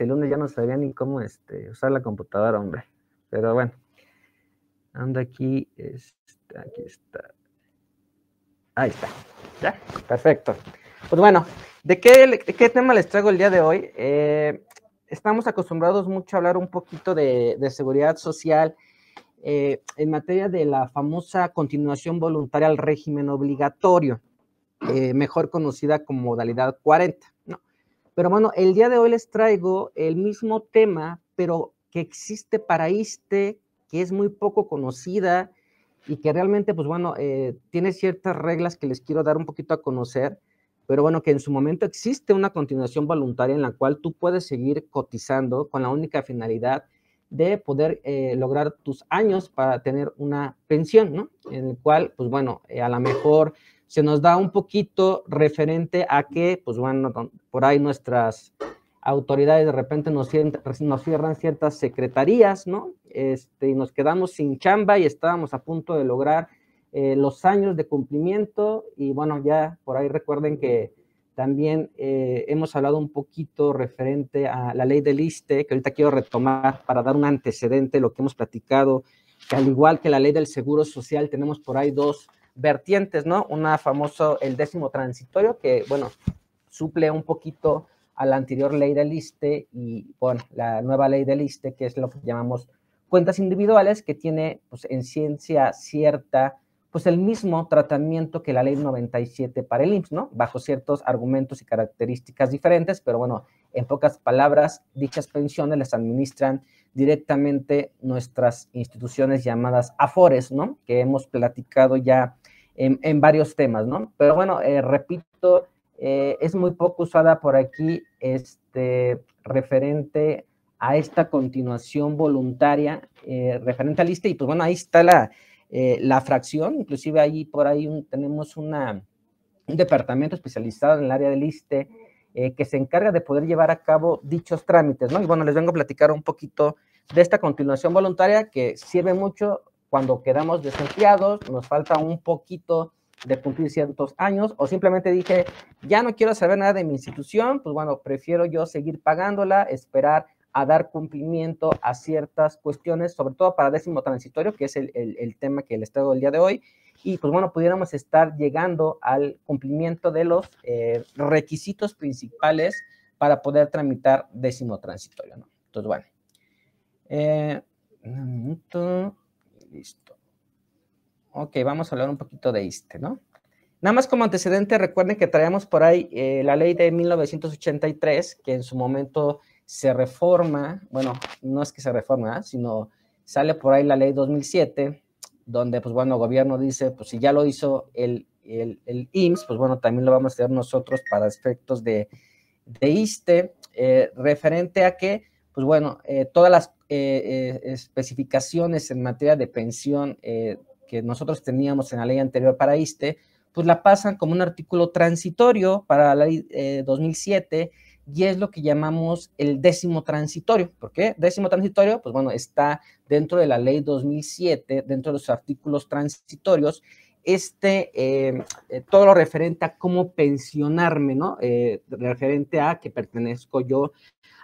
el lunes ya no sabía ni cómo este, usar la computadora, hombre. Pero bueno, anda aquí, este, aquí está. Ahí está, ya, perfecto. Pues bueno, ¿de qué, tema les traigo el día de hoy? Eh, estamos acostumbrados mucho a hablar un poquito de, seguridad social eh, en materia de la famosa continuación voluntaria al régimen obligatorio, eh, mejor conocida como modalidad 40. Pero bueno, el día de hoy les traigo el mismo tema, pero que existe para ISTE, que es muy poco conocida y que realmente, pues bueno, eh, tiene ciertas reglas que les quiero dar un poquito a conocer, pero bueno, que en su momento existe una continuación voluntaria en la cual tú puedes seguir cotizando con la única finalidad de poder eh, lograr tus años para tener una pensión, ¿no? En el cual, pues bueno, eh, a lo mejor se nos da un poquito referente a que, pues bueno, por ahí nuestras autoridades de repente nos, cierran ciertas secretarías, ¿no? Este, y nos quedamos sin chamba y estábamos a punto de lograr eh, los años de cumplimiento y bueno, ya por ahí recuerden que también eh, hemos hablado un poquito referente a la ley del ISTE, que ahorita quiero retomar para dar un antecedente de lo que hemos platicado, que al igual que la ley del Seguro Social, tenemos por ahí dos vertientes, ¿no? Una famoso, el décimo transitorio, que, bueno, suple un poquito a la anterior ley del ISTE y, bueno, la nueva ley del ISTE, que es lo que llamamos cuentas individuales, que tiene, pues, en ciencia cierta, pues, el mismo tratamiento que la ley 97 para el IMSS, ¿no? Bajo ciertos argumentos y características diferentes, pero, bueno, en pocas palabras, dichas pensiones las administran directamente nuestras instituciones llamadas AFORES, ¿no? Que hemos platicado ya en, varios temas, ¿no? Pero bueno, eh, repito, eh, es muy poco usada por aquí, este, referente a esta continuación voluntaria, eh, referente al lista, y pues bueno, ahí está la, fracción, inclusive ahí por ahí tenemos una, un departamento especializado en el área del ISTE, eh, que se encarga de poder llevar a cabo dichos trámites, ¿no? Y bueno, les vengo a platicar un poquito de esta continuación voluntaria que sirve mucho cuando quedamos desempleados, nos falta un poquito de cumplir ciertos años o simplemente dije, ya no quiero saber nada de mi institución, pues bueno, prefiero yo seguir pagándola, esperar a dar cumplimiento a ciertas cuestiones, sobre todo para décimo transitorio, que es el, tema que les traigo el día de hoy, y pues bueno, pudiéramos estar llegando al cumplimiento de los eh, requisitos principales para poder tramitar décimo transitorio, ¿no? Entonces, bueno. Eh, un minuto, listo. Ok, vamos a hablar un poquito de este, ¿no? Nada más como antecedente, recuerden que traíamos por ahí eh, la ley de 1983, que en su momento se reforma, bueno, no es que se reforma, ¿eh? sino sale por ahí la ley 2007, donde, pues bueno, el gobierno dice, pues si ya lo hizo el, el, IMSS, pues bueno, también lo vamos a hacer nosotros para aspectos de, ISTE, e, eh, referente a que, pues bueno, eh, todas las especificaciones en materia de pensión que nosotros teníamos en la ley anterior para ISTE, pues la pasan como un artículo transitorio para la ley 2007 y es lo que llamamos el décimo transitorio. ¿Por qué? Décimo transitorio, pues bueno, está dentro de la ley 2007, dentro de los artículos transitorios, este, eh, eh, todo lo referente a cómo pensionarme, ¿no? Eh, referente a que pertenezco yo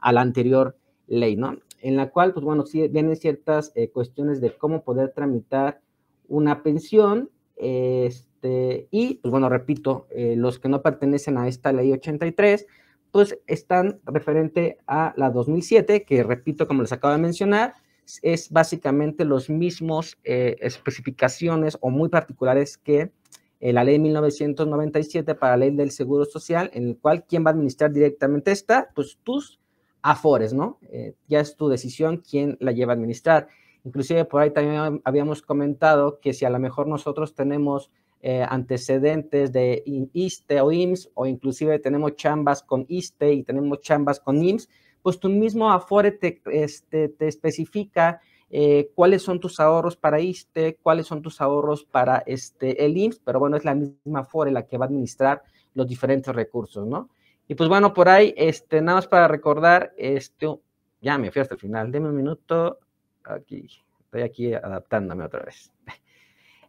a la anterior ley, ¿no? En la cual, pues bueno, sí vienen ciertas cuestiones de cómo poder tramitar una pensión, este, y, pues bueno, repito, los que no pertenecen a esta ley 83, pues están referente a la 2007, que repito, como les acabo de mencionar, es básicamente los mismos eh, especificaciones o muy particulares que eh, la ley 1997 para la ley del Seguro Social, en el cual quién va a administrar directamente esta, pues tus afores, ¿no? Eh, ya es tu decisión quién la lleva a administrar. Inclusive por ahí también habíamos comentado que si a lo mejor nosotros tenemos eh, antecedentes de ISTE o IMSS, o inclusive tenemos chambas con ISTE y tenemos chambas con IMSS, pues tu mismo Afore te, este, te especifica eh, cuáles son tus ahorros para ISTE, cuáles son tus ahorros para este, el IMSS, pero bueno, es la misma Afore la que va a administrar los diferentes recursos, ¿no? Y pues bueno, por ahí, este, nada más para recordar, este, ya me fui hasta el final, deme un minuto, aquí, estoy aquí adaptándome otra vez.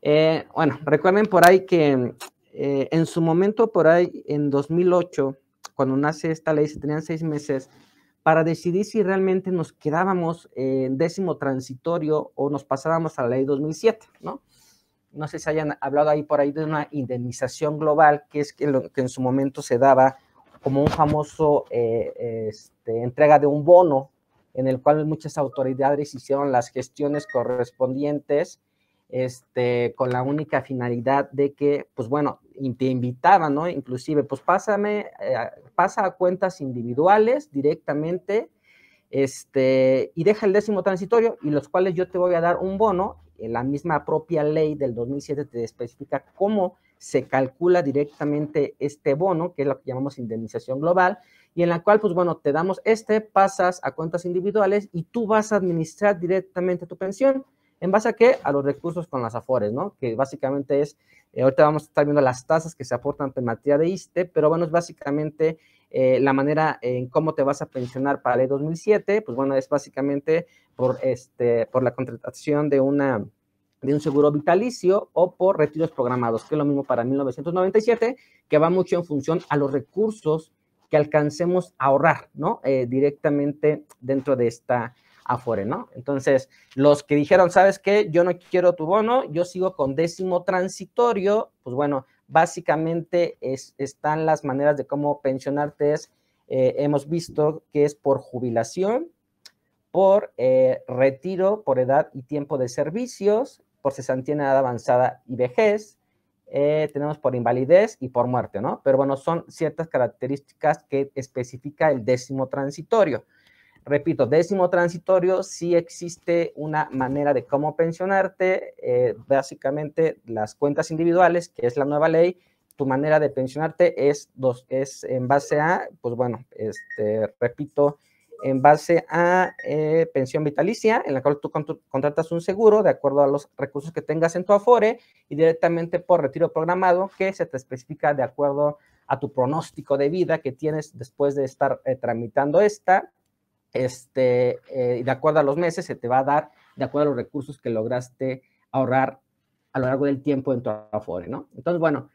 Eh, bueno, recuerden por ahí que eh, en su momento, por ahí en 2008, cuando nace esta ley, se tenían seis meses para decidir si realmente nos quedábamos en décimo transitorio o nos pasábamos a la ley 2007, ¿no? No sé si hayan hablado ahí por ahí de una indemnización global, que es que, lo, que en su momento se daba como un famoso eh, este, entrega de un bono en el cual muchas autoridades hicieron las gestiones correspondientes este, con la única finalidad de que, pues bueno, te invitaba, ¿no? Inclusive, pues pásame, eh, pasa a cuentas individuales directamente, este, y deja el décimo transitorio, y los cuales yo te voy a dar un bono, en la misma propia ley del 2007 te especifica cómo se calcula directamente este bono, que es lo que llamamos indemnización global, y en la cual, pues bueno, te damos este, pasas a cuentas individuales y tú vas a administrar directamente tu pensión. ¿En base a qué? A los recursos con las AFORES, ¿no? Que básicamente es, eh, ahorita vamos a estar viendo las tasas que se aportan en materia de ISTE, pero bueno, es básicamente eh, la manera en cómo te vas a pensionar para el 2007, pues bueno, es básicamente por, este, por la contratación de una de un seguro vitalicio o por retiros programados, que es lo mismo para 1997, que va mucho en función a los recursos que alcancemos a ahorrar, ¿no? Eh, directamente dentro de esta afuera, ¿no? Entonces, los que dijeron, ¿sabes qué? Yo no quiero tu bono, yo sigo con décimo transitorio, pues bueno, básicamente están las maneras de cómo pensionarte, eh, hemos visto que es por jubilación, por eh, retiro, por edad y tiempo de servicios, por cesantía en edad avanzada y vejez, eh, tenemos por invalidez y por muerte, ¿no? Pero bueno, son ciertas características que especifica el décimo transitorio. Repito, décimo transitorio, sí existe una manera de cómo pensionarte, eh, básicamente las cuentas individuales, que es la nueva ley, tu manera de pensionarte es, dos, es en base a, pues bueno, este, repito, en base a eh, pensión vitalicia, en la cual tú contratas un seguro de acuerdo a los recursos que tengas en tu Afore y directamente por retiro programado que se te especifica de acuerdo a tu pronóstico de vida que tienes después de estar eh, tramitando esta este, eh, de acuerdo a los meses, se te va a dar de acuerdo a los recursos que lograste ahorrar a lo largo del tiempo en tu Afore, ¿no? Entonces, bueno,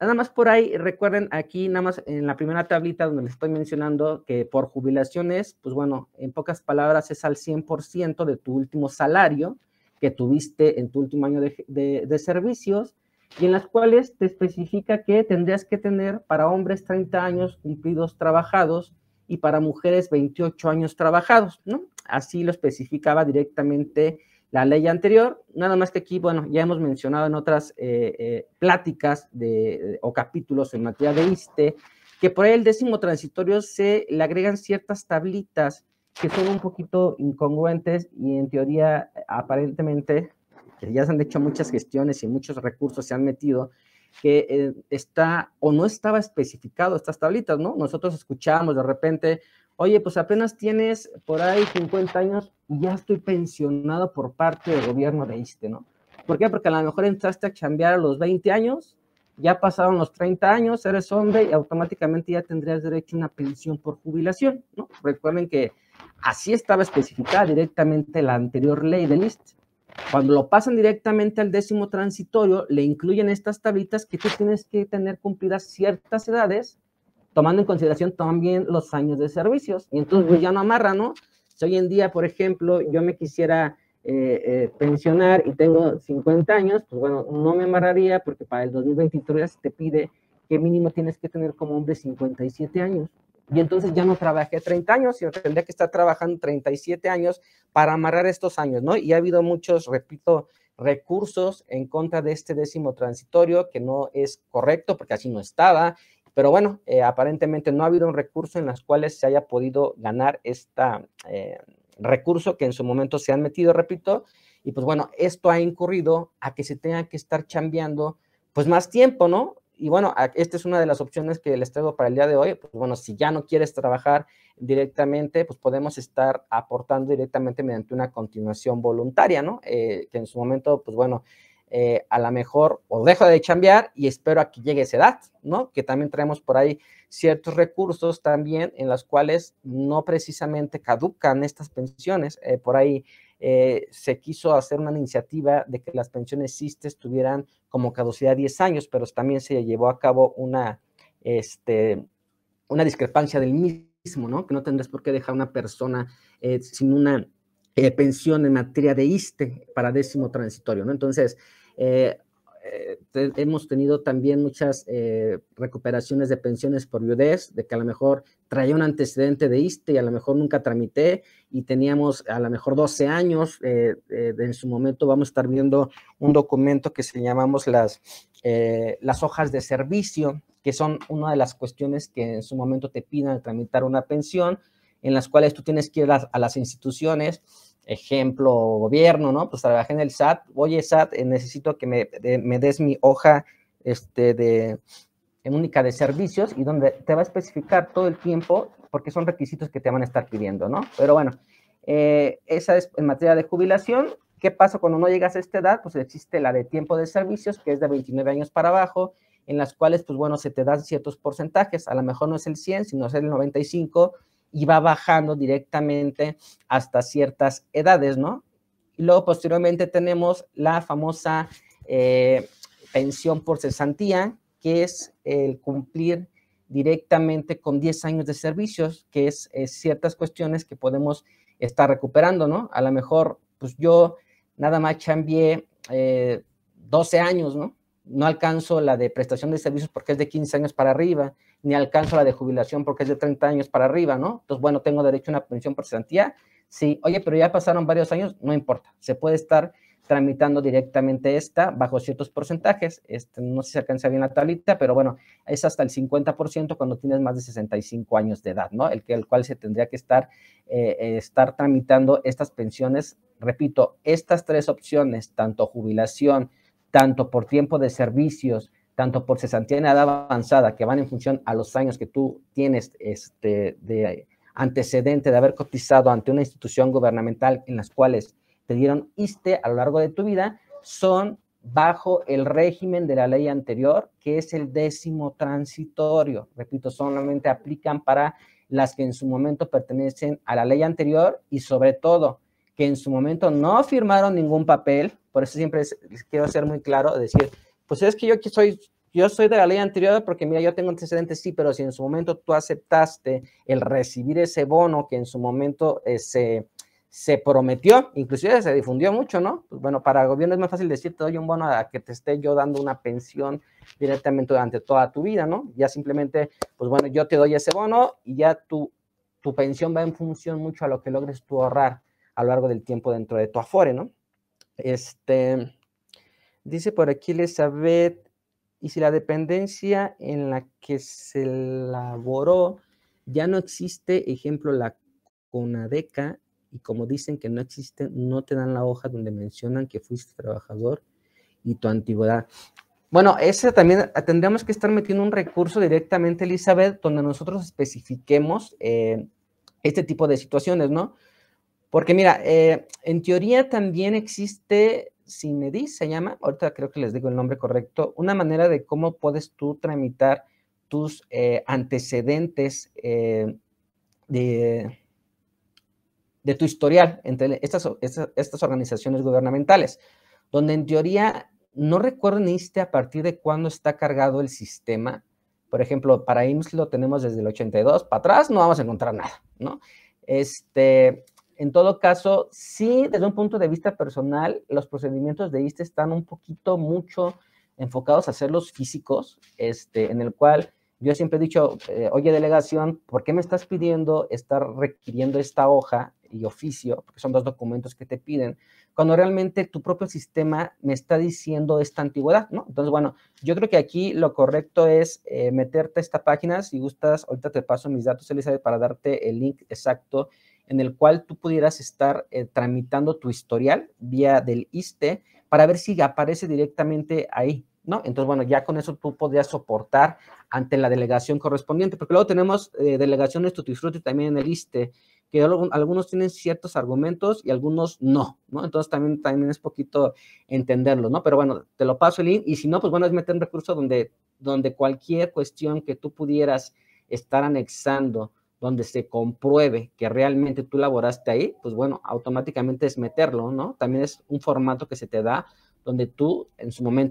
nada más por ahí, recuerden aquí, nada más en la primera tablita donde les estoy mencionando que por jubilaciones, pues bueno, en pocas palabras es al 100% de tu último salario que tuviste en tu último año de, de servicios y en las cuales te especifica que tendrías que tener para hombres 30 años cumplidos trabajados y para mujeres 28 años trabajados, ¿no? Así lo especificaba directamente la ley anterior, nada más que aquí, bueno, ya hemos mencionado en otras eh, eh, pláticas de, o capítulos en materia de ISTE, que por ahí el décimo transitorio se le agregan ciertas tablitas que son un poquito incongruentes y en teoría aparentemente que ya se han hecho muchas gestiones y muchos recursos se han metido que eh, está o no estaba especificado estas tablitas, ¿no? Nosotros escuchábamos de repente, oye, pues apenas tienes por ahí 50 años y ya estoy pensionado por parte del gobierno de ISTE, ¿no? ¿Por qué? Porque a lo mejor entraste a cambiar a los 20 años, ya pasaron los 30 años, eres hombre y automáticamente ya tendrías derecho a una pensión por jubilación, ¿no? Recuerden que así estaba especificada directamente la anterior ley del ISTE. Cuando lo pasan directamente al décimo transitorio, le incluyen estas tablitas que tú tienes que tener cumplidas ciertas edades, tomando en consideración también los años de servicios. Y entonces pues, ya no amarra, ¿no? Si hoy en día, por ejemplo, yo me quisiera eh, eh, pensionar y tengo 50 años, pues bueno, no me amarraría porque para el 2023 te pide que mínimo tienes que tener como hombre 57 años. Y entonces ya no trabajé 30 años, sino tendría que estar trabajando 37 años para amarrar estos años, ¿no? Y ha habido muchos, repito, recursos en contra de este décimo transitorio, que no es correcto porque así no estaba. Pero bueno, eh, aparentemente no ha habido un recurso en las cuales se haya podido ganar este recurso que en su momento se han metido, repito. Y pues bueno, esto ha incurrido a que se tenga que estar chambeando pues más tiempo, ¿no? y bueno, esta es una de las opciones que les traigo para el día de hoy. Pues bueno, si ya no quieres trabajar directamente, pues podemos estar aportando directamente mediante una continuación voluntaria, ¿no? Eh, que en su momento, pues bueno, eh, a lo mejor o dejo de chambear y espero a que llegue esa edad, ¿no? Que también traemos por ahí ciertos recursos también en los cuales no precisamente caducan estas pensiones. Eh, por ahí eh, se quiso hacer una iniciativa de que las pensiones ISTE tuvieran como caducidad 10 años, pero también se llevó a cabo una, este, una discrepancia del mismo, ¿no? Que no tendrás por qué dejar a una persona eh, sin una eh, pensión en materia de ISTE para décimo transitorio, ¿no? Entonces, eh, hemos tenido también muchas eh, recuperaciones de pensiones por viudez, de que a lo mejor traía un antecedente de ISTE y a lo mejor nunca tramité y teníamos a lo mejor 12 años. Eh, en su momento vamos a estar viendo un documento que se llamamos las, las hojas de servicio, que son una de las cuestiones que en su momento te pidan tramitar una pensión, en las cuales tú tienes que ir a las instituciones ejemplo, gobierno, ¿no? Pues trabajé en el SAT, oye SAT, eh, necesito que me, des mi hoja este, de, eh, única de servicios y donde te va a especificar todo el tiempo porque son requisitos que te van a estar pidiendo, ¿no? Pero bueno, eh, esa es en materia de jubilación. ¿Qué pasa cuando no llegas a esta edad? Pues existe la de tiempo de servicios, que es de 29 años para abajo, en las cuales, pues bueno, se te dan ciertos porcentajes, a lo mejor no es el 100, sino es el 95 y va bajando directamente hasta ciertas edades, ¿no? Y luego posteriormente tenemos la famosa eh, pensión por cesantía, que es el cumplir directamente con 10 años de servicios, que es eh, ciertas cuestiones que podemos estar recuperando, ¿no? A lo mejor, pues yo nada más cambié 12 eh, años, ¿no? No alcanzo la de prestación de servicios porque es de 15 años para arriba ni alcanzo la de jubilación porque es de 30 años para arriba, ¿no? Entonces, bueno, tengo derecho a una pensión por cesantía. Sí, oye, pero ya pasaron varios años, no importa, se puede estar tramitando directamente esta bajo ciertos porcentajes. Este, no sé si alcanza bien la tablita, pero bueno, es hasta el 50% cuando tienes más de 65 años de edad, ¿no? El, que, cual se tendría que estar, eh, eh, estar tramitando estas pensiones. Repito, estas tres opciones, tanto jubilación, tanto por tiempo de servicios, tanto por cesantía en edad avanzada, que van en función a los años que tú tienes este, de antecedente de haber cotizado ante una institución gubernamental en las cuales te dieron ISTE a lo largo de tu vida, son bajo el régimen de la ley anterior, que es el décimo transitorio. Repito, solamente aplican para las que en su momento pertenecen a la ley anterior y sobre todo que en su momento no firmaron ningún papel, por eso siempre quiero ser muy claro, decir, pues es que yo soy, yo soy de la ley anterior porque mira, yo tengo antecedentes, sí, pero si en su momento tú aceptaste el recibir ese bono que en su momento eh, se, prometió, inclusive se difundió mucho, ¿no? Pues bueno, para el gobierno es más fácil decir, te doy un bono a que te esté yo dando una pensión directamente durante toda tu vida, ¿no? Ya simplemente, pues bueno, yo te doy ese bono y ya tu, tu pensión va en función mucho a lo que logres tú ahorrar a lo largo del tiempo dentro de tu afore, ¿no? Este, Dice por aquí Elizabeth, y si la dependencia en la que se elaboró ya no existe, ejemplo, la CONADECA, y como dicen que no existe, no te dan la hoja donde mencionan que fuiste trabajador y tu antigüedad. Bueno, ese también ah, tendríamos que estar metiendo un recurso directamente, Elizabeth, donde nosotros especifiquemos eh, este tipo de situaciones, ¿no? Porque mira, eh, en teoría también existe Cinedis se llama, ahorita creo que les digo el nombre correcto, una manera de cómo puedes tú tramitar tus eh, antecedentes eh, de, tu historial entre estas, estas, organizaciones gubernamentales, donde en teoría no recuerdo ni a partir de cuándo está cargado el sistema. Por ejemplo, para IMSS lo tenemos desde el 82, para atrás no vamos a encontrar nada, ¿no? Este, en todo caso, sí, desde un punto de vista personal, los procedimientos de ISTE están un poquito, mucho enfocados a hacerlos físicos, este, en el cual yo siempre he dicho, eh, oye, delegación, ¿por qué me estás pidiendo estar requiriendo esta hoja y oficio? Porque son dos documentos que te piden, cuando realmente tu propio sistema me está diciendo esta antigüedad, ¿no? Entonces, bueno, yo creo que aquí lo correcto es eh, meterte a esta página. Si gustas, ahorita te paso mis datos, Elizabeth, para darte el link exacto en el cual tú pudieras estar eh, tramitando tu historial vía del ISTE para ver si aparece directamente ahí, ¿no? Entonces, bueno, ya con eso tú podrías soportar ante la delegación correspondiente, porque luego tenemos eh, delegaciones, delegaciones disfrute también en el ISTE, que algunos tienen ciertos argumentos y algunos no, ¿no? Entonces también, también es poquito entenderlo, ¿no? Pero bueno, te lo paso el link y si no, pues bueno, es meter un recurso donde, donde cualquier cuestión que tú pudieras estar anexando donde se compruebe que realmente tú laboraste ahí, pues bueno, automáticamente es meterlo, ¿no? También es un formato que se te da donde tú en su momento